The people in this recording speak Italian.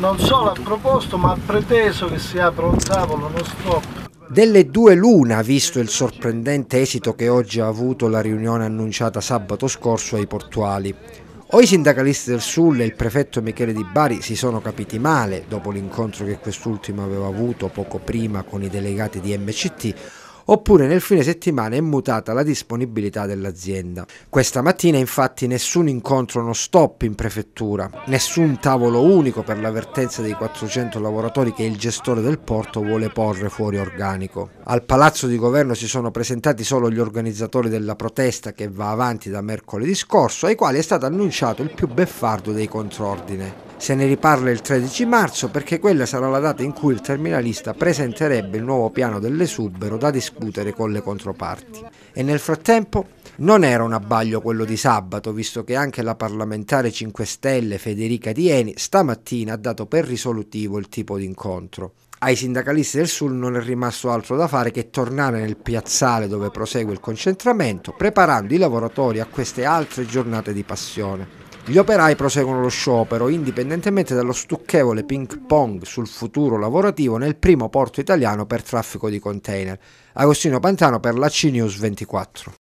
non solo ha proposto ma ha preteso che si apra un tavolo, uno stop. Delle due l'una, visto il sorprendente esito che oggi ha avuto la riunione annunciata sabato scorso ai portuali. O i sindacalisti del Sul e il prefetto Michele Di Bari si sono capiti male dopo l'incontro che quest'ultimo aveva avuto poco prima con i delegati di MCT, oppure nel fine settimana è mutata la disponibilità dell'azienda. Questa mattina infatti nessun incontro non stop in prefettura, nessun tavolo unico per l'avvertenza dei 400 lavoratori che il gestore del porto vuole porre fuori organico. Al palazzo di governo si sono presentati solo gli organizzatori della protesta che va avanti da mercoledì scorso, ai quali è stato annunciato il più beffardo dei contrordine. Se ne riparla il 13 marzo perché quella sarà la data in cui il terminalista presenterebbe il nuovo piano dell'esubero da discutere con le controparti. E nel frattempo non era un abbaglio quello di sabato, visto che anche la parlamentare 5 Stelle Federica Dieni stamattina ha dato per risolutivo il tipo di incontro. Ai sindacalisti del Sul non è rimasto altro da fare che tornare nel piazzale dove prosegue il concentramento, preparando i lavoratori a queste altre giornate di passione. Gli operai proseguono lo sciopero, indipendentemente dallo stucchevole ping pong sul futuro lavorativo nel primo porto italiano per traffico di container. Agostino Pantano per la CNews 24.